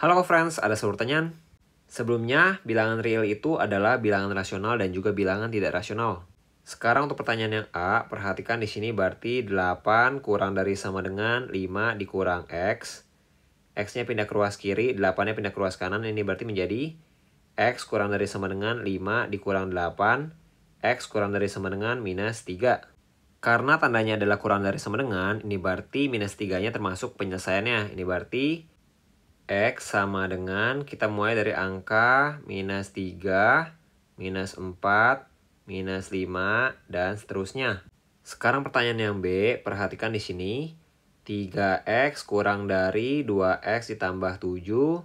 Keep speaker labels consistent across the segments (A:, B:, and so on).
A: Halo friends, ada sebuah pertanyaan? Sebelumnya, bilangan real itu adalah bilangan rasional dan juga bilangan tidak rasional. Sekarang untuk pertanyaan yang A, perhatikan di sini berarti 8 kurang dari sama dengan 5 dikurang X. X-nya pindah ke ruas kiri, 8-nya pindah ke ruas kanan, ini berarti menjadi X kurang dari sama dengan 5 dikurang 8, X kurang dari sama dengan minus 3. Karena tandanya adalah kurang dari sama dengan, ini berarti minus 3-nya termasuk penyelesaiannya. Ini berarti X sama dengan kita mulai dari angka minus 3, minus 4, minus 5, dan seterusnya. Sekarang pertanyaan yang B, perhatikan di sini. 3X kurang dari 2X ditambah 7.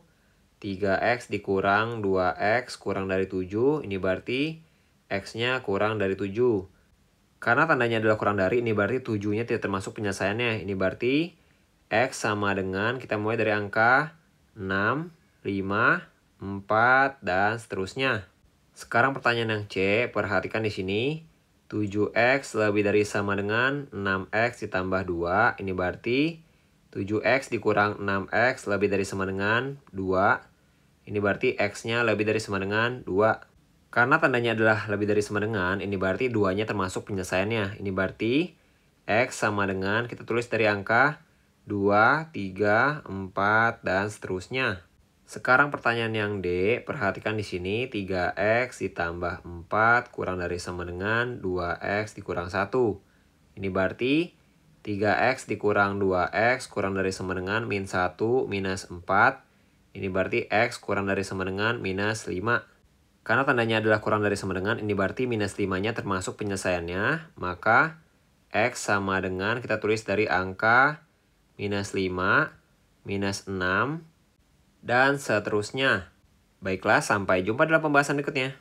A: 3X dikurang 2X kurang dari 7. Ini berarti X-nya kurang dari 7. Karena tandanya adalah kurang dari, ini berarti 7-nya tidak termasuk penyelesaiannya. Ini berarti X sama dengan, kita mulai dari angka 6, 5, 4, dan seterusnya. Sekarang pertanyaan yang C, perhatikan di sini. 7X lebih dari sama dengan 6X ditambah 2. Ini berarti 7X dikurang 6X lebih dari sama dengan 2. Ini berarti X-nya lebih dari sama dengan 2. Karena tandanya adalah lebih dari sama dengan, ini berarti 2-nya termasuk penyelesaiannya. Ini berarti X sama dengan, kita tulis dari angka 2, 3, 4, dan seterusnya. Sekarang pertanyaan yang D, perhatikan di sini 3x ditambah 4 kurang dari sama dengan 2x dikurang 1. Ini berarti 3x dikurang 2x kurang dari sama dengan min 1 minus 4. Ini berarti x kurang dari sama dengan minus 5. Karena tandanya adalah kurang dari sama dengan, ini berarti minus 5-nya termasuk penyelesaiannya. Maka x sama dengan, kita tulis dari angka minus 5, minus 6, dan seterusnya. Baiklah, sampai jumpa dalam pembahasan berikutnya.